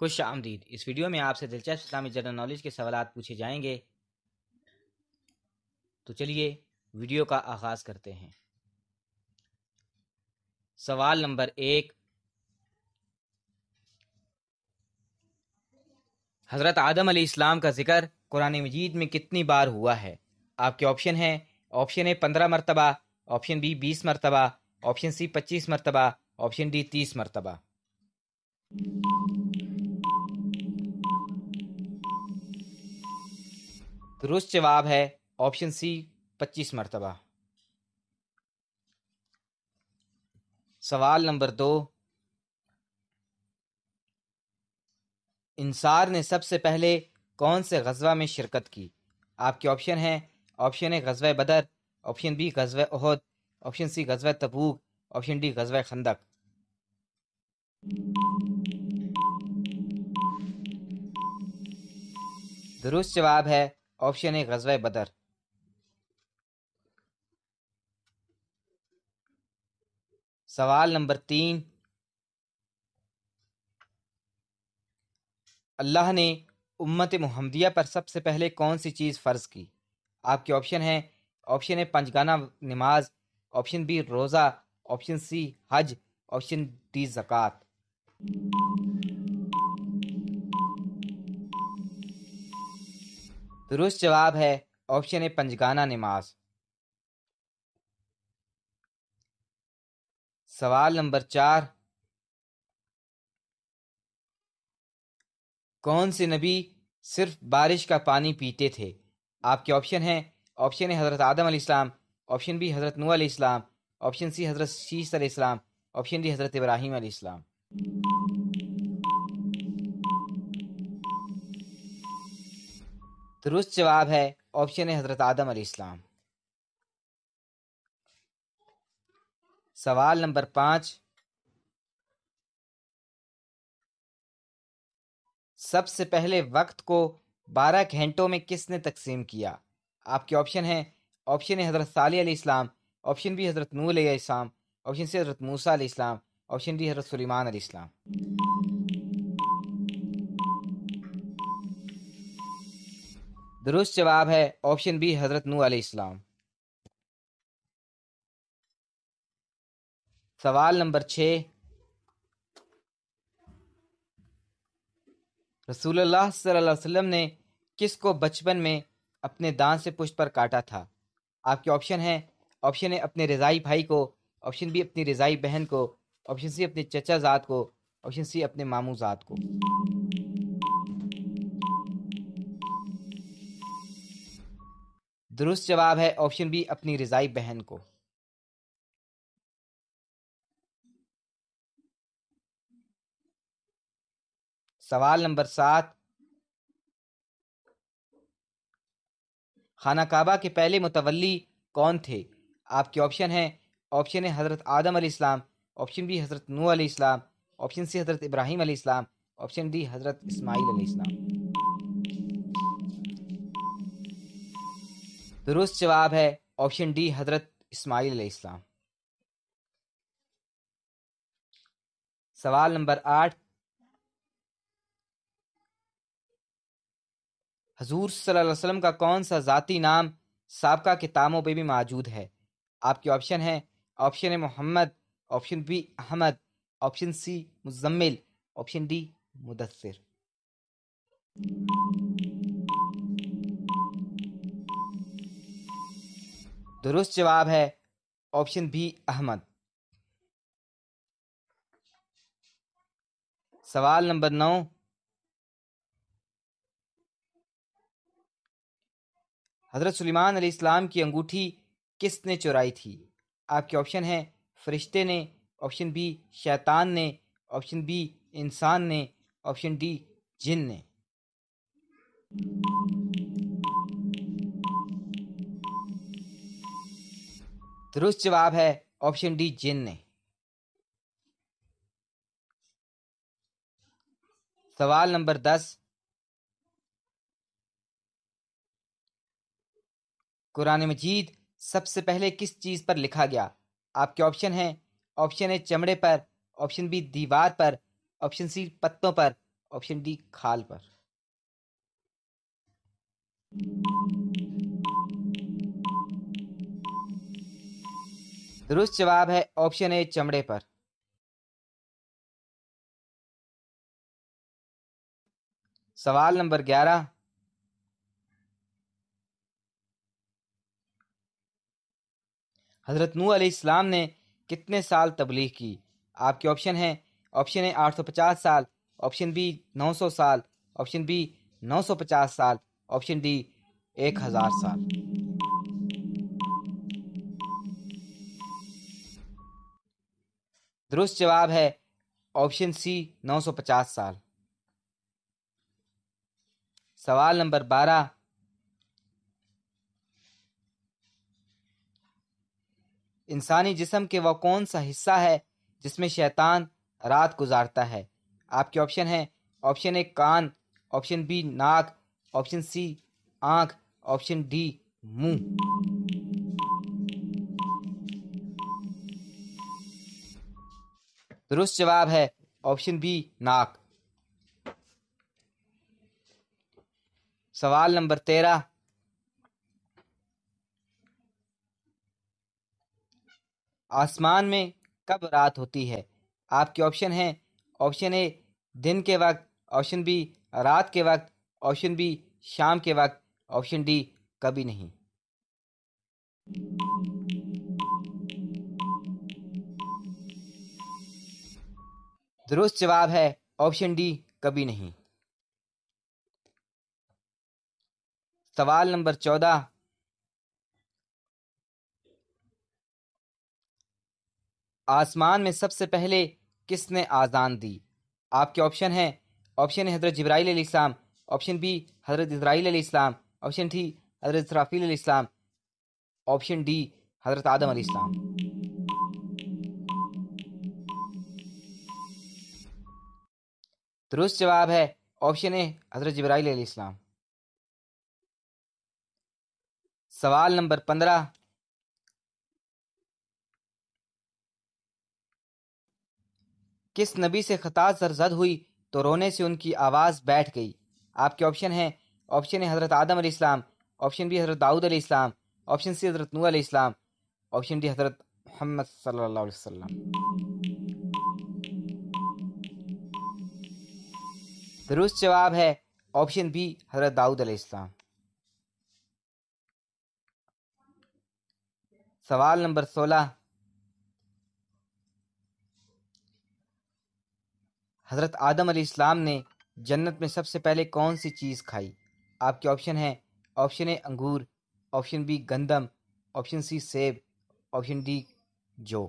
खुश आमदीद इस वीडियो में आपसे दिलचस्प इस्लामी जनरल नॉलेज के सवाल पूछे जाएंगे तो चलिए वीडियो का आगाज़ करते हैं सवाल नंबर एक हज़रत आदम इस्लाम का जिक्र कुरान मजीद में कितनी बार हुआ है आपके ऑप्शन हैं ऑप्शन ए पंद्रह मरतबा ऑप्शन बी बीस मरतबा ऑप्शन सी पच्चीस मरतबा ऑप्शन डी तीस मरतबा दुरुस्त तो जवाब है ऑप्शन सी पच्चीस मरतबा सवाल नंबर दो इंसार ने सबसे पहले कौन से गजवा में शिरकत की आपके ऑप्शन हैं ऑप्शन ए गजवा बदर ऑप्शन बी गजब ओहद ऑप्शन सी गजवा तबूक ऑप्शन डी गजवा खंदक दुरुस्त जवाब है ऑप्शन ए गजवा बदर सवाल नंबर तीन अल्लाह ने उम्मत मुहमदिया पर सबसे पहले कौन सी चीज़ फ़र्ज़ की आपके ऑप्शन हैं ऑप्शन ए पंचगाना नमाज ऑप्शन बी रोज़ा ऑप्शन सी हज ऑप्शन डी ज़क़़त दुरुस्त जवाब है ऑप्शन ए पंजगाना नमाज सवाल नंबर चार कौन से नबी सिर्फ बारिश का पानी पीते थे आपके ऑप्शन हैं ऑप्शन ए हज़रत आदम इस्लाम ऑप्शन बी हज़रत नू इस्लाम ऑप्शन सी हज़रत शीश इस्लाम ऑप्शन डी हज़रत इब्राहिम इस्लाम दुरुस्त जवाब है ऑप्शन है हजरत आदम इस्लाम सवाल नंबर पांच सबसे पहले वक्त को बारह घंटों में किसने तकसीम किया आपके ऑप्शन है ऑप्शन है हज़रत साली इस्लाम ऑप्शन बी हज़रत नूल इस्लाम ऑप्शन सी हज़रत मूसा इस्लाम ऑप्शन डी हज़रत सुलेमान इस्लाम दुरुस्त जवाब है ऑप्शन बी हजरत नू इस्लाम सवाल नंबर छ रसूल सल्लल्लाहु अलैहि वसल्लम ने किसको बचपन में अपने दान से पुष्ट पर काटा था आपके ऑप्शन है ऑप्शन है अपने रज़ाई भाई को ऑप्शन बी अपनी रज़ाई बहन को ऑप्शन सी अपने चचा ज़ात को ऑप्शन सी अपने मामू ज़ात को दुरुस्त जवाब है ऑप्शन बी अपनी रिजाई बहन को सवाल नंबर सात खाना काबा के पहले मुतवली कौन थे आपके ऑप्शन हैं ऑप्शन है हज़रत आदम इस्लाम ऑप्शन बी हज़रत नू इस्लाम ऑप्शन सी हज़रत इब्राहिम इस्लाम ऑप्शन डी हज़रत इस्माईल इस्लाम दुरुस्त जवाब है ऑप्शन डी हजरत इस्माईल इस्लाम सवाल नंबर आठ हजूर सल्लल्लाहु अलैहि वसल्लम का कौन सा ज़ाती नाम सबका किताबों पे भी मौजूद है आपके ऑप्शन है option A Mohammad option B Ahmad option C Muzammil option D Mudassar दुरुस्त जवाब है ऑप्शन बी अहमद सवाल नंबर नौ हजरत सुलेमान अली इस्लाम की अंगूठी किसने चुराई थी आपके ऑप्शन हैं फरिश्ते ने ऑप्शन बी शैतान ने ऑप्शन बी इंसान ने ऑप्शन डी जिन ने दुरुस्त जवाब है ऑप्शन डी जिन ने सवाल नंबर दस कुरान मजीद सबसे पहले किस चीज़ पर लिखा गया आपके ऑप्शन हैं ऑप्शन ए चमड़े पर ऑप्शन बी दीवार पर ऑप्शन सी पत्तों पर ऑप्शन डी खाल पर दुरुस्त जवाब है ऑप्शन ए चमड़े पर सवाल नंबर ग्यारह हज़रत नू इस्लाम ने कितने साल तबलीग की आपके ऑप्शन है ऑप्शन ए आठ सौ पचास साल ऑप्शन बी नौ सौ साल ऑप्शन बी नौ सौ पचास साल ऑप्शन डी एक हज़ार साल दुरुस्त जवाब है ऑप्शन सी 950 साल सवाल नंबर बारह इंसानी जिसम के वह कौन सा हिस्सा है जिसमें शैतान रात गुजारता है आपके ऑप्शन है ऑप्शन ए कान ऑप्शन बी नाक ऑप्शन सी आंख ऑप्शन डी मुंह दुरुस्त जवाब है ऑप्शन बी नाक सवाल नंबर तेरह आसमान में कब रात होती है आपके ऑप्शन हैं ऑप्शन ए दिन के वक्त ऑप्शन बी रात के वक्त ऑप्शन बी शाम के वक्त ऑप्शन डी कभी नहीं दुरुस्त जवाब है ऑप्शन डी कभी नहीं सवाल नंबर चौदह आसमान में सबसे पहले किसने आज़ान दी आपके ऑप्शन है ऑप्शन है हज़रत जब्राइल इस्लाम ऑप्शन बी हज़रत इसराइल इस्लाम ऑप्शन थी हज़रत सराफ़ील इस्लाम ऑप्शन डी हज़रत आदम इस्लाम दुरुस्त जवाब है ऑप्शन ए हजरत जबराइल इस्लाम सवाल नंबर पंद्रह किस नबी से खता सरजद हुई तो रोने से उनकी आवाज़ बैठ गई आपके ऑप्शन है ऑप्शन ए हज़रत आदम इस्लाम ऑप्शन बी हज़रत दाऊद अली इस्लाम ऑप्शन सी हज़रत नू इस्लाम ऑप्शन डी हज़रत मोहम्मद सल्लल्लाहु अलैहि वसल्लम दुरुस्त जवाब है ऑप्शन बी हजरत दाऊद अलैहिस्सलाम सवाल नंबर सोलह हज़रत आदम इस्लाम ने जन्नत में सबसे पहले कौन सी चीज़ खाई आपके ऑप्शन हैं ऑप्शन ए अंगूर ऑप्शन बी गंदम ऑप्शन सी सेब ऑप्शन डी जो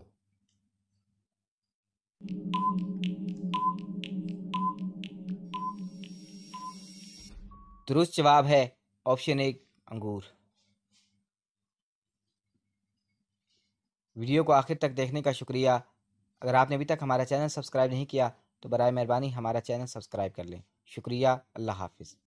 दुरुस्त जवाब है ऑप्शन एक अंगूर वीडियो को आखिर तक देखने का शुक्रिया अगर आपने अभी तक हमारा चैनल सब्सक्राइब नहीं किया तो बर मेहरबानी हमारा चैनल सब्सक्राइब कर लें शुक्रिया अल्लाह हाफिज़